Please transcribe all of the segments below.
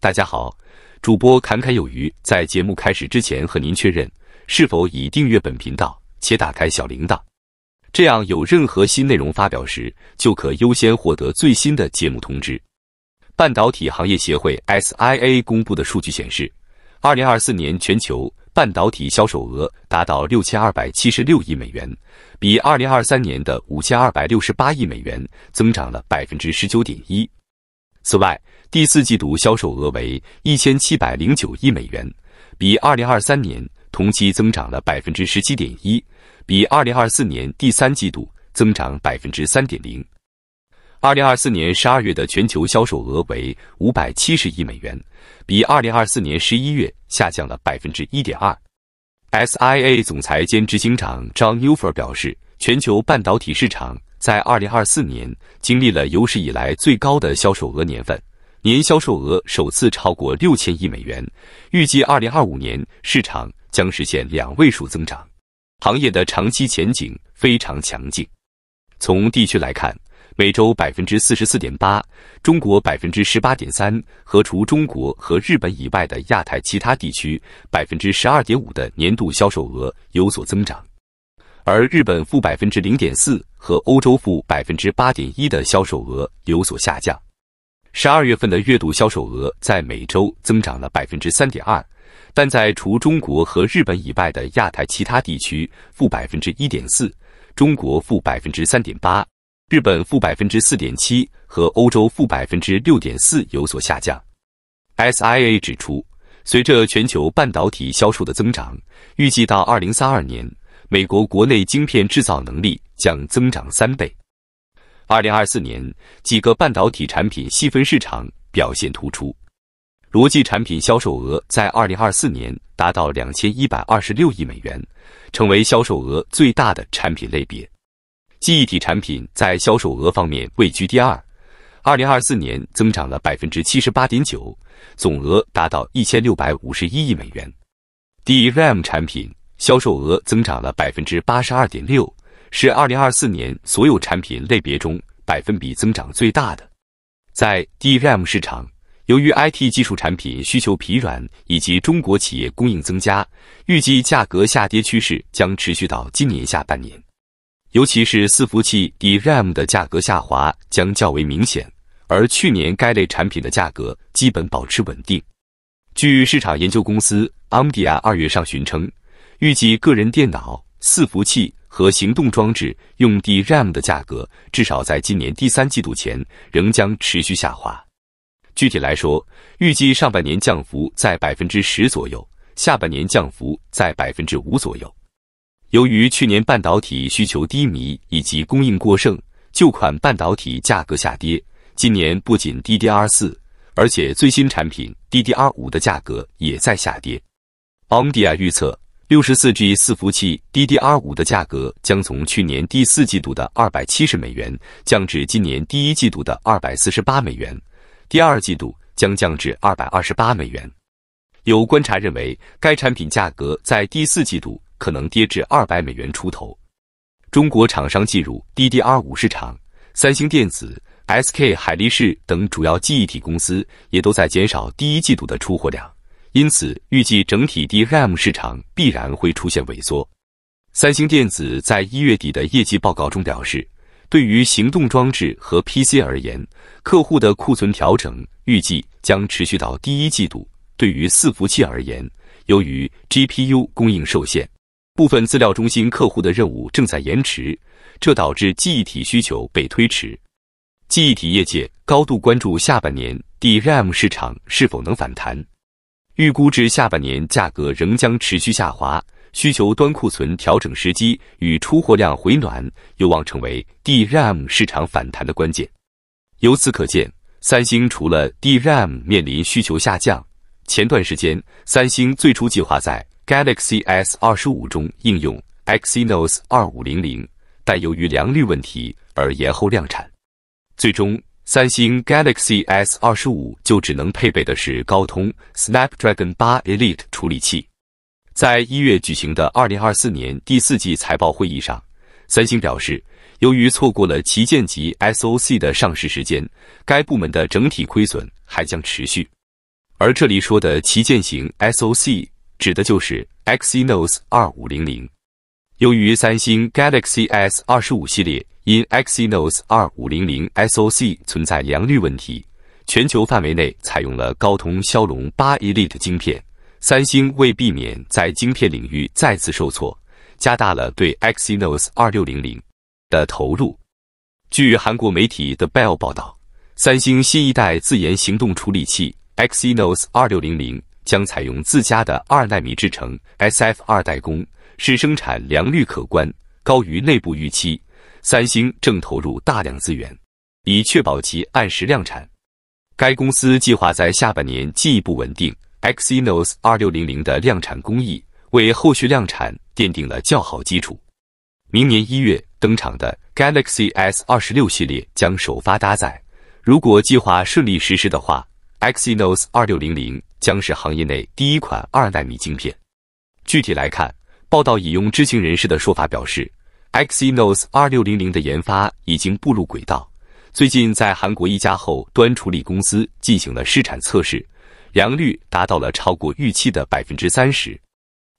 大家好，主播侃侃有余。在节目开始之前，和您确认是否已订阅本频道且打开小铃铛，这样有任何新内容发表时，就可优先获得最新的节目通知。半导体行业协会 SIA 公布的数据显示，二零二四年全球半导体销售额达到六千二百七十六亿美元，比二零二三年的五千二百六十八亿美元增长了百分之十九点一。此外，第四季度销售额为一千七百零九亿美元，比二零二三年同期增长了百分之十七点一，比二零二四年第三季度增长百分之三点零。二零二四年十二月的全球销售额为五百七十亿美元，比二零二四年十一月下降了百分之一点二。SIA 总裁兼执行长 John n f e r 表示，全球半导体市场。在二零二四年，经历了有史以来最高的销售额年份，年销售额首次超过六千亿美元。预计二零二五年市场将实现两位数增长，行业的长期前景非常强劲。从地区来看，美洲百分之四十四点八，中国百分之十八点三，和除中国和日本以外的亚太其他地区百分之十二点五的年度销售额有所增长。而日本负百分之零点四和欧洲负百分之八点一的销售额有所下降。十二月份的月度销售额在美洲增长了百分之三点二，但在除中国和日本以外的亚太其他地区负百分之一点四，中国负百分之三点八，日本负百分之四点七和欧洲负百分之六点四有所下降。SIA 指出，随着全球半导体销售的增长，预计到二零三二年。美国国内晶片制造能力将增长三倍。二零二四年，几个半导体产品细分市场表现突出。逻辑产品销售额在二零二四年达到两千一百二十六亿美元，成为销售额最大的产品类别。记忆体产品在销售额方面位居第二，二零二四年增长了百分之七十八点九，总额达到一千六百五十一亿美元。DRAM 产品。销售额增长了百分之八十二点六，是二零二四年所有产品类别中百分比增长最大的。在 DRAM 市场，由于 IT 技术产品需求疲软以及中国企业供应增加，预计价格下跌趋势将持续到今年下半年。尤其是伺服器 DRAM 的价格下滑将较为明显，而去年该类产品的价格基本保持稳定。据市场研究公司 AMDI 二月上旬称。预计个人电脑、伺服器和行动装置用 DRAM 的价格至少在今年第三季度前仍将持续下滑。具体来说，预计上半年降幅在百分之十左右，下半年降幅在百分之五左右。由于去年半导体需求低迷以及供应过剩，旧款半导体价格下跌。今年不仅 DDR 四，而且最新产品 DDR 五的价格也在下跌。昂迪亚预测。六十四 G 四服器 DDR 五的价格将从去年第四季度的二百七十美元降至今年第一季度的二百四十八美元，第二季度将降至二百二十八美元。有观察认为，该产品价格在第四季度可能跌至二百美元出头。中国厂商进入 DDR 五市场，三星电子、SK 海力士等主要记忆体公司也都在减少第一季度的出货量。因此，预计整体 DRAM 市场必然会出现萎缩。三星电子在一月底的业绩报告中表示，对于行动装置和 PC 而言，客户的库存调整预计将持续到第一季度。对于伺服器而言，由于 GPU 供应受限，部分资料中心客户的任务正在延迟，这导致记忆体需求被推迟。记忆体业界高度关注下半年 DRAM 市场是否能反弹。预估至下半年，价格仍将持续下滑。需求端库存调整时机与出货量回暖，有望成为 DRAM 市场反弹的关键。由此可见，三星除了 DRAM 面临需求下降，前段时间三星最初计划在 Galaxy S25 中应用 Exynos 2500，但由于良率问题而延后量产，最终。三星 Galaxy S 二十五就只能配备的是高通 Snapdragon 8 Elite 处理器。在一月举行的二零二四年第四季财报会议上，三星表示，由于错过了旗舰级 SOC 的上市时间，该部门的整体亏损还将持续。而这里说的旗舰型 SOC 指的就是 Exynos 2500。由于三星 Galaxy S 二十五系列。因 Exynos 2500 SOC 存在良率问题，全球范围内采用了高通骁龙八 Elite 晶片。三星为避免在晶片领域再次受挫，加大了对 Exynos 2600的投入。据韩国媒体 The Bell 报道，三星新一代自研行动处理器 Exynos 2600将采用自家的二纳米制程 SF 二代工，是生产良率可观，高于内部预期。三星正投入大量资源，以确保其按时量产。该公司计划在下半年进一步稳定 Exynos 2600的量产工艺，为后续量产奠定了较好基础。明年一月登场的 Galaxy S 26系列将首发搭载。如果计划顺利实施的话，Exynos 2600将是行业内第一款二纳米晶片。具体来看，报道引用知情人士的说法表示。Exynos 2600的研发已经步入轨道，最近在韩国一家后端处理公司进行了试产测试，良率达到了超过预期的百分之三十。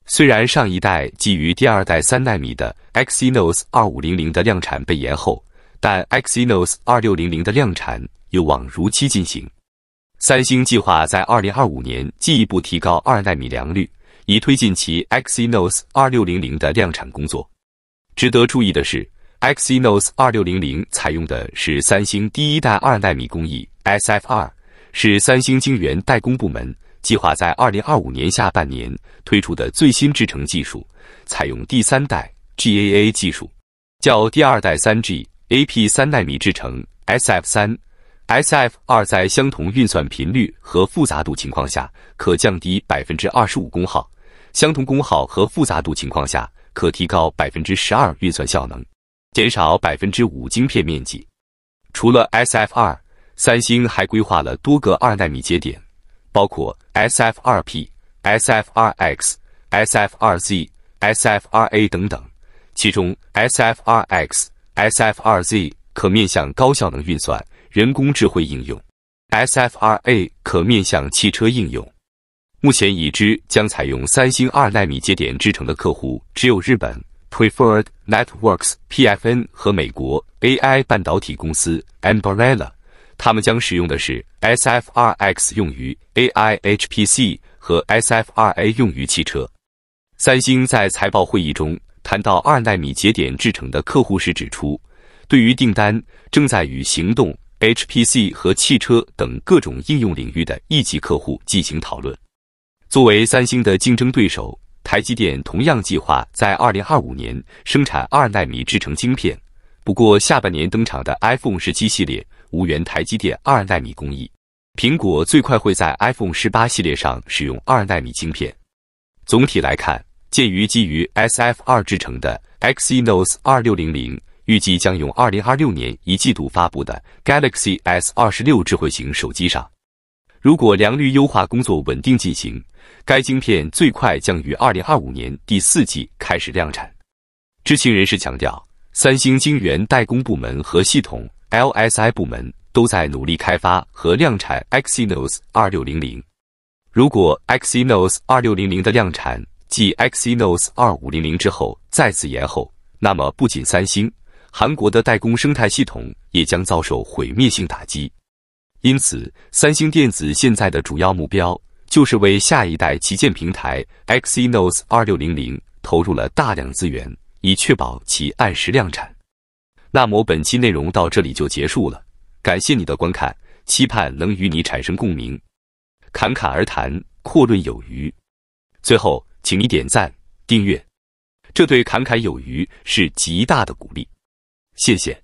虽然上一代基于第二代三纳米的 Exynos 2500的量产被延后，但 Exynos 2600的量产有望如期进行。三星计划在2025年进一步提高二纳米良率，以推进其 Exynos 2600的量产工作。值得注意的是，Exynos 2600采用的是三星第一代二纳米工艺 SF2，是三星晶圆代工部门计划在2025年下半年推出的最新制程技术，采用第三代 GAA 技术，较第二代三 GAP 三纳米制程 SF3。SF2 在相同运算频率和复杂度情况下，可降低百分之二十五功耗；相同功耗和复杂度情况下。可提高百分之十二运算效能，减少百分之五晶片面积。除了 SFR，三星还规划了多个二纳米节点，包括 SFRP、SFRX、SFRZ、SFRA 等等。其中，SFRX、SFRZ 可面向高效能运算、人工智慧应用；SFRA 可面向汽车应用。目前已知将采用三星二纳米节点制成的客户只有日本 Preferred Networks（PFN） 和美国 AI 半导体公司 Ambarella。他们将使用的是 SF RX 用于 AI HPC 和 SF RA 用于汽车。三星在财报会议中谈到二纳米节点制成的客户时指出，对于订单正在与行动 HPC 和汽车等各种应用领域的一级客户进行讨论。作为三星的竞争对手，台积电同样计划在二零二五年生产二纳米制成晶片。不过，下半年登场的 iPhone 十七系列无缘台积电二纳米工艺。苹果最快会在 iPhone 十八系列上使用二纳米晶片。总体来看，鉴于基于 SF 二制成的 Exynos 二六零零，预计将用二零二六年一季度发布的 Galaxy S 二十六智慧型手机上。如果良率优化工作稳定进行，该晶片最快将于二零二五年第四季开始量产。知情人士强调，三星晶圆代工部门和系统 LSI 部门都在努力开发和量产 Exynos 二六零零。如果 Exynos 二六零零的量产继 Exynos 二五零零之后再次延后，那么不仅三星，韩国的代工生态系统也将遭受毁灭性打击。因此，三星电子现在的主要目标就是为下一代旗舰平台 Exynos 二六零零投入了大量资源，以确保其按时量产。那么本期内容到这里就结束了，感谢你的观看，期盼能与你产生共鸣。侃侃而谈，阔论有余。最后，请你点赞、订阅，这对侃侃有余是极大的鼓励。谢谢。